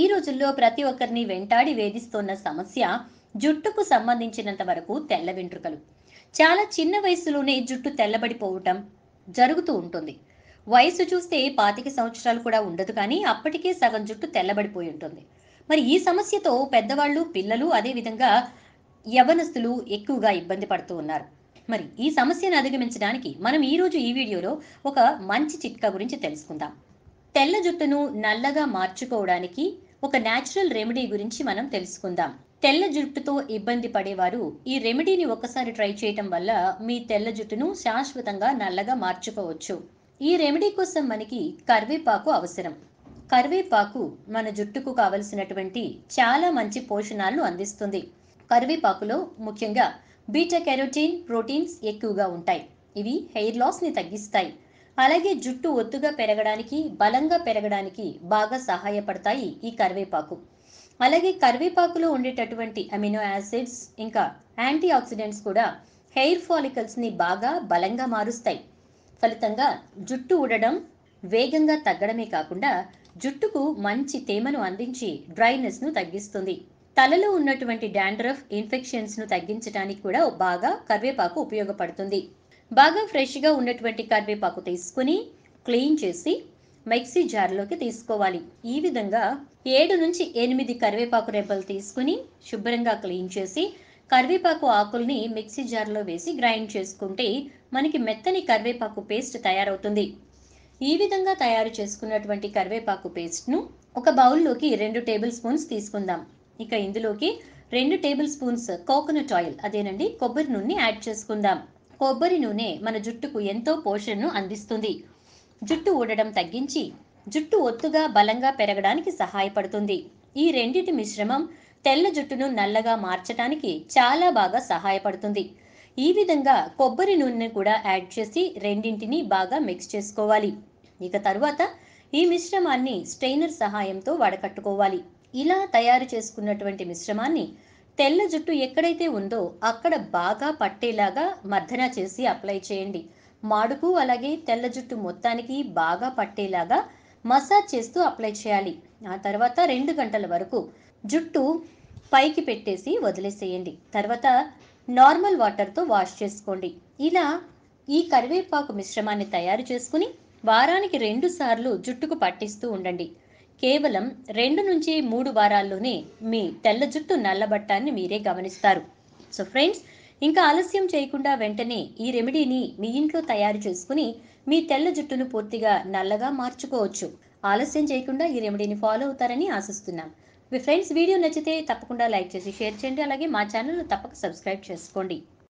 ఈ రోజుల్లో ప్రతి ఒక్కరిని వెంటాడి వేధిస్తోన్న సమస్య జుట్టుకు సంబంధించినంత వరకు తెల్ల వెంట్రుకలు చాలా చిన్న వయసులోనే జుట్టు తెల్లబడిపోవటం జరుగుతూ ఉంటుంది వయసు చూస్తే పాతిక సంవత్సరాలు కూడా ఉండదు కానీ అప్పటికే సగం జుట్టు తెల్లబడిపోయి ఉంటుంది మరి ఈ సమస్యతో పెద్దవాళ్ళు పిల్లలు అదేవిధంగా యవనస్తులు ఎక్కువగా ఇబ్బంది పడుతూ ఉన్నారు మరి ఈ సమస్యను అధిగమించడానికి మనం ఈరోజు ఈ వీడియోలో ఒక మంచి చిట్కా గురించి తెలుసుకుందాం తెల్ల జుట్టును నల్లగా మార్చుకోవడానికి ఒక న్యాచురల్ రెమెడీ గురించి మనం తెలుసుకుందాం తెల్ల జుట్టుతో ఇబ్బంది పడేవారు ఈ రెమెడీని ఒకసారి ట్రై చేయటం వల్ల మీ తెల్ల జుట్టును శాశ్వతంగా నల్లగా మార్చుకోవచ్చు ఈ రెమెడీ కోసం మనకి కరివేపాకు అవసరం కరివేపాకు మన జుట్టుకు కావలసినటువంటి చాలా మంచి పోషణాలను అందిస్తుంది కరివేపాకులో ముఖ్యంగా బీటా కెరోటీన్ ప్రోటీన్స్ ఎక్కువగా ఉంటాయి ఇవి హెయిర్ లాస్ని తగ్గిస్తాయి అలాగే జుట్టు ఒత్తుగా పెరగడానికి బలంగా పెరగడానికి బాగా సహాయపడతాయి ఈ కరివేపాకు అలాగే కరివేపాకులో ఉండేటటువంటి అమినో యాసిడ్స్ ఇంకా యాంటీ ఆక్సిడెంట్స్ కూడా హెయిర్ ఫాలికల్స్ని బాగా బలంగా మారుస్తాయి ఫలితంగా జుట్టు ఉడడం వేగంగా తగ్గడమే కాకుండా జుట్టుకు మంచి తేమను అందించి డ్రైనెస్ను తగ్గిస్తుంది తలలో ఉన్నటువంటి డాండ్రఫ్ ఇన్ఫెక్షన్స్ను తగ్గించడానికి కూడా బాగా కరివేపాకు ఉపయోగపడుతుంది బాగా ఫ్రెష్గా ఉన్నటువంటి కరివేపాకు తీసుకుని క్లీన్ చేసి మిక్సీ జార్లోకి తీసుకోవాలి ఈ విధంగా ఏడు నుంచి ఎనిమిది కరివేపాకు రెబ్బలు తీసుకుని శుభ్రంగా క్లీన్ చేసి కరివేపాకు ఆకుల్ని మిక్సీ జార్లో వేసి గ్రైండ్ చేసుకుంటే మనకి మెత్తని కరివేపాకు పేస్ట్ తయారవుతుంది ఈ విధంగా తయారు చేసుకున్నటువంటి కరివేపాకు పేస్ట్ను ఒక బౌల్లోకి రెండు టేబుల్ స్పూన్స్ తీసుకుందాం ఇక ఇందులోకి రెండు టేబుల్ స్పూన్స్ కోకోనట్ ఆయిల్ అదేనండి కొబ్బరి నూనె యాడ్ చేసుకుందాం కొబ్బరి నూనె మన జుట్టుకు ఎంతో పోషణను అందిస్తుంది జుట్టు ఊడడం తగ్గించి జుట్టు ఒత్తుగా బలంగా పెరగడానికి సహాయపడుతుంది ఈ రెండింటి మిశ్రమం తెల్ల జుట్టును నల్లగా మార్చడానికి చాలా బాగా సహాయపడుతుంది ఈ విధంగా కొబ్బరి నూనె కూడా యాడ్ చేసి రెండింటిని బాగా మిక్స్ చేసుకోవాలి ఇక తరువాత ఈ మిశ్రమాన్ని స్ట్రెయినర్ సహాయంతో వడకట్టుకోవాలి ఇలా తయారు చేసుకున్నటువంటి మిశ్రమాన్ని తెల్ల జుట్టు ఎక్కడైతే ఉందో అక్కడ బాగా పట్టేలాగా మర్దన చేసి అప్లై చేయండి మాడుకు అలాగే తెల్ల జుట్టు మొత్తానికి బాగా పట్టేలాగా మసాజ్ చేస్తూ అప్లై చేయాలి ఆ తర్వాత రెండు గంటల వరకు జుట్టు పైకి పెట్టేసి వదిలేసేయండి తర్వాత నార్మల్ వాటర్తో వాష్ చేసుకోండి ఇలా ఈ కరివేపాకు మిశ్రమాన్ని తయారు చేసుకుని వారానికి రెండు సార్లు జుట్టుకు పట్టిస్తూ ఉండండి కేవలం రెండు నుంచి మూడు వారాల్లోనే మీ తెల్ల జుట్టు నల్లబట్టాన్ని మీరే గమనిస్తారు సో ఫ్రెండ్స్ ఇంకా ఆలస్యం చేయకుండా వెంటనే ఈ రెమెడీని మీ ఇంట్లో తయారు చేసుకుని మీ తెల్ల జుట్టును పూర్తిగా నల్లగా మార్చుకోవచ్చు ఆలస్యం చేయకుండా ఈ రెమెడీని ఫాలో అవుతారని ఆశిస్తున్నాం మీ ఫ్రెండ్స్ వీడియో నచ్చితే తప్పకుండా లైక్ చేసి షేర్ చేయండి అలాగే మా ఛానల్ తప్పక సబ్స్క్రైబ్ చేసుకోండి